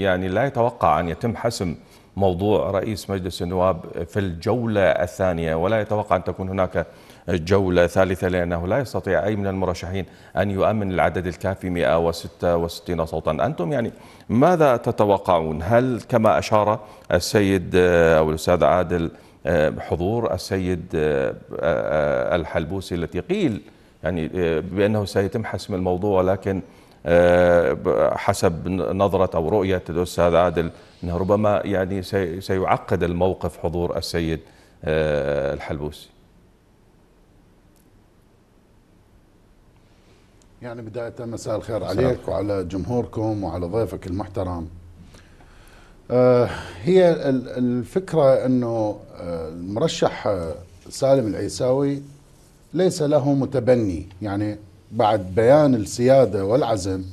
يعني لا يتوقع أن يتم حسم موضوع رئيس مجلس النواب في الجولة الثانية ولا يتوقع أن تكون هناك جولة ثالثة لأنه لا يستطيع أي من المرشحين أن يؤمن العدد الكافي 166 صوتا أنتم يعني ماذا تتوقعون هل كما أشار السيد أو الأستاذ عادل حضور السيد آه، آه، آه، الحلبوسي التي قيل يعني بأنه سيتم حسم الموضوع ولكن آه، حسب نظرة أو رؤية الأستاذ عادل أنه ربما يعني سيعقد الموقف حضور السيد آه، الحلبوسي يعني بداية مساء الخير عليك وعلى جمهوركم وعلى ضيفك المحترم آه، هي الفكرة أنه المرشح سالم العيساوي ليس له متبني يعني بعد بيان السيادة والعزم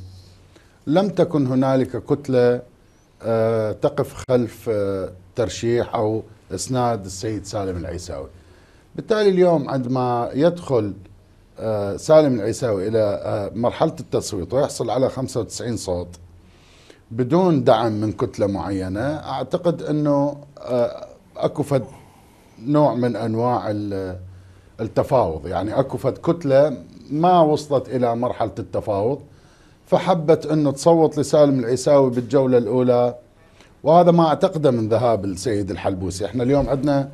لم تكن هنالك كتلة آه، تقف خلف آه، ترشيح أو إسناد السيد سالم العيساوي بالتالي اليوم عندما يدخل آه، سالم العيساوي إلى مرحلة التصويت ويحصل على 95 صوت بدون دعم من كتلة معينة أعتقد أنه أكو فد نوع من أنواع التفاوض يعني أكو فد كتلة ما وصلت إلى مرحلة التفاوض فحبت أنه تصوت لسالم العيساوي بالجولة الأولى وهذا ما أعتقده من ذهاب السيد الحلبوسي احنا اليوم عندنا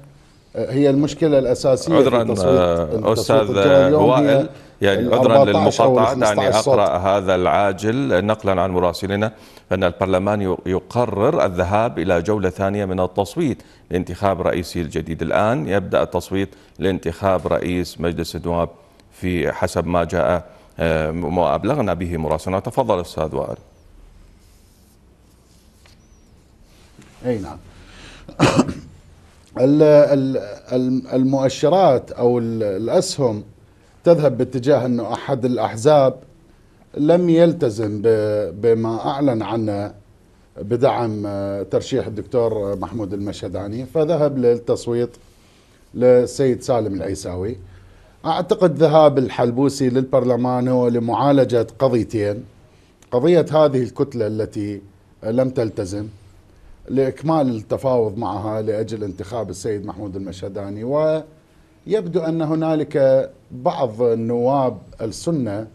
آه، هي المشكلة الأساسية عذرا آه، أستاذ وائل يعني عذرا للمقاطعة دعني أقرأ هذا العاجل نقلا عن مراسلنا أن البرلمان يقرر الذهاب إلى جولة ثانية من التصويت لانتخاب رئيسه الجديد الآن يبدأ التصويت لانتخاب رئيس مجلس النواب في حسب ما جاء آه، ما أبلغنا به مراسلنا تفضل أستاذ وائل أي نعم المؤشرات أو الأسهم تذهب باتجاه أنه أحد الأحزاب لم يلتزم بما أعلن عنه بدعم آه، ترشيح الدكتور محمود المشهداني فذهب للتصويت للسيد سالم العيساوي أعتقد ذهاب الحلبوسي للبرلمان هو لمعالجة قضيتين قضية هذه الكتلة التي لم تلتزم لإكمال التفاوض معها لأجل انتخاب السيد محمود المشهداني ويبدو أن هنالك بعض النواب السنة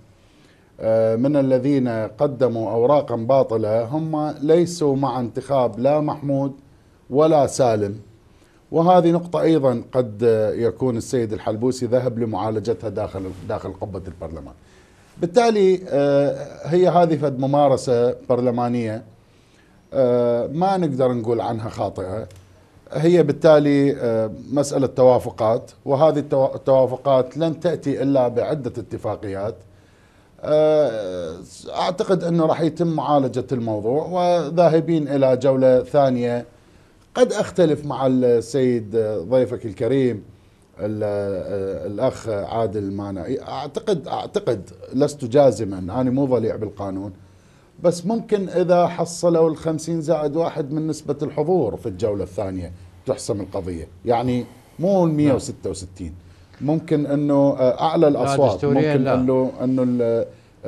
آه، من الذين قدموا أوراقا باطلة هم ليسوا مع انتخاب لا محمود ولا سالم وهذه نقطة أيضا قد يكون السيد الحلبوسي ذهب لمعالجتها داخل داخل قبة البرلمان. بالتالي آه، هي هذه فد ممارسة برلمانية آه، ما نقدر نقول عنها خاطئة هي بالتالي آه، مسألة توافقات وهذه التوافقات لن تأتي إلا بعدة اتفاقيات أعتقد أنه راح يتم معالجة الموضوع وذاهبين إلى جولة ثانية قد أختلف مع السيد ضيفك الكريم الأخ عادل مانعي أعتقد أعتقد لست جازما أنا مو ضليع بالقانون بس ممكن إذا حصلوا ال50 زائد واحد من نسبة الحضور في الجولة الثانية تحسم القضية يعني مو ال 166 نعم. ممكن انه اعلى الاصوات ممكن انه انه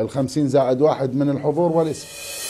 ال 50 زائد واحد من الحضور وليس